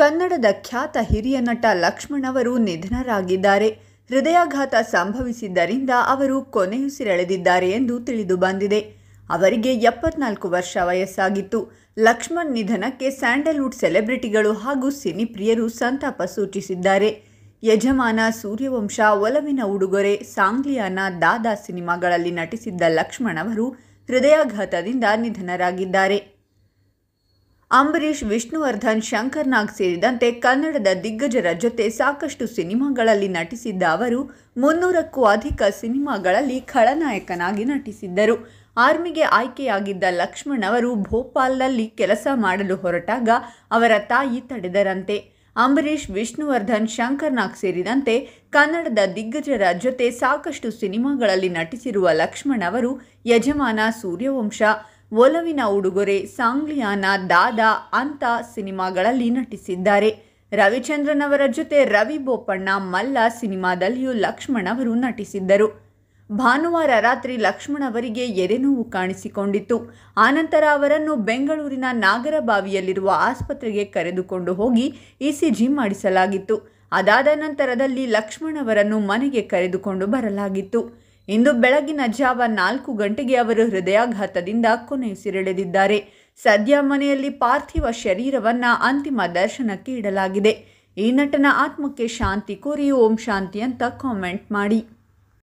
ಕನ್ನಡದ ಖ್ಯಾತ ಹಿರಿಯ ನಟ ಲಕ್ಷ್ಮಣ್ ಅವರು ನಿಧನರಾಗಿದ್ದಾರೆ ಹೃದಯಾಘಾತ ಸಂಭವಿಸಿದ್ದರಿಂದ ಅವರು ಕೊನೆಯುಸಿರೆಳೆದಿದ್ದಾರೆ ಎಂದು ತಿಳಿದು ಬಂದಿದೆ ಅವರಿಗೆ ಎಪ್ಪತ್ನಾಲ್ಕು ವರ್ಷ ವಯಸ್ಸಾಗಿತ್ತು ಲಕ್ಷ್ಮಣ್ ನಿಧನಕ್ಕೆ ಸ್ಯಾಂಡಲ್ವುಡ್ ಸೆಲೆಬ್ರಿಟಿಗಳು ಹಾಗೂ ಸಿನಿಪ್ರಿಯರು ಪ್ರಿಯರು ಸಂತಾಪ ಸೂಚಿಸಿದ್ದಾರೆ ಯಜಮಾನ ಸೂರ್ಯವಂಶ ಒಲವಿನ ಉಡುಗೊರೆ ಸಾಂಗ್ಲಿಯಾನ ದಾದಾ ಸಿನಿಮಾಗಳಲ್ಲಿ ನಟಿಸಿದ್ದ ಲಕ್ಷ್ಮಣ್ ಅವರು ಹೃದಯಾಘಾತದಿಂದ ನಿಧನರಾಗಿದ್ದಾರೆ ಅಂಬರೀಷ್ ವಿಷ್ಣುವರ್ಧನ್ ಶಂಕರ್ ನಾಗ್ ಸೇರಿದಂತೆ ಕನ್ನಡದ ದಿಗ್ಗಜರ ಜೊತೆ ಸಾಕಷ್ಟು ಸಿನಿಮಾಗಳಲ್ಲಿ ನಟಿಸಿದ್ದ ಅವರು ಮುನ್ನೂರಕ್ಕೂ ಅಧಿಕ ಸಿನಿಮಾಗಳಲ್ಲಿ ಖಳನಾಯಕನಾಗಿ ನಟಿಸಿದ್ದರು ಆರ್ಮಿಗೆ ಆಯ್ಕೆಯಾಗಿದ್ದ ಲಕ್ಷ್ಮಣ್ ಅವರು ಭೋಪಾಲ್ನಲ್ಲಿ ಕೆಲಸ ಮಾಡಲು ಹೊರಟಾಗ ಅವರ ತಾಯಿ ತಡೆದರಂತೆ ಅಂಬರೀಷ್ ವಿಷ್ಣುವರ್ಧನ್ ಶಂಕರ್ ನಾಗ್ ಸೇರಿದಂತೆ ಕನ್ನಡದ ದಿಗ್ಗಜರ ಜೊತೆ ಸಾಕಷ್ಟು ಸಿನಿಮಾಗಳಲ್ಲಿ ನಟಿಸಿರುವ ಲಕ್ಷ್ಮಣ್ ಅವರು ಯಜಮಾನ ಸೂರ್ಯವಂಶ ಒಲವಿನ ಉಡುಗೊರೆ ಸಾಂಗ್ಲಿಯಾನ ದಾದಾ ಅಂತ ಸಿನಿಮಾಗಳಲ್ಲಿ ನಟಿಸಿದ್ದಾರೆ ರವಿಚಂದ್ರನ್ ಜೊತೆ ರವಿ ಬೋಪಣ್ಣ ಮಲ್ಲ ಸಿನಿಮಾದಲ್ಲಿಯೂ ಲಕ್ಷ್ಮಣ್ ಅವರು ನಟಿಸಿದ್ದರು ಭಾನುವಾರ ರಾತ್ರಿ ಲಕ್ಷ್ಮಣ ಅವರಿಗೆ ಎದೆನೋವು ಕಾಣಿಸಿಕೊಂಡಿತ್ತು ಆನಂತರ ಅವರನ್ನು ಬೆಂಗಳೂರಿನ ನಾಗರಬಾವಿಯಲ್ಲಿರುವ ಆಸ್ಪತ್ರೆಗೆ ಕರೆದುಕೊಂಡು ಹೋಗಿ ಇಸಿಜಿ ಮಾಡಿಸಲಾಗಿತ್ತು ಅದಾದ ನಂತರದಲ್ಲಿ ಲಕ್ಷ್ಮಣ್ ಅವರನ್ನು ಮನೆಗೆ ಕರೆದುಕೊಂಡು ಬರಲಾಗಿತ್ತು ಇಂದು ಬೆಳಗಿನ ಜಾವ ನಾಲ್ಕು ಗಂಟೆಗೆ ಅವರು ಹೃದಯಾಘಾತದಿಂದ ಕೊನೆಯುಸಿರೆಳೆದಿದ್ದಾರೆ ಸದ್ಯ ಮನೆಯಲ್ಲಿ ಪಾರ್ಥಿವ ಶರೀರವನ್ನ ಅಂತಿಮ ದರ್ಶನಕ್ಕೆ ಇಡಲಾಗಿದೆ ಈ ನಟನ ಆತ್ಮಕ್ಕೆ ಶಾಂತಿ ಕೋರಿ ಓಂ ಶಾಂತಿ ಅಂತ ಕಾಮೆಂಟ್ ಮಾಡಿ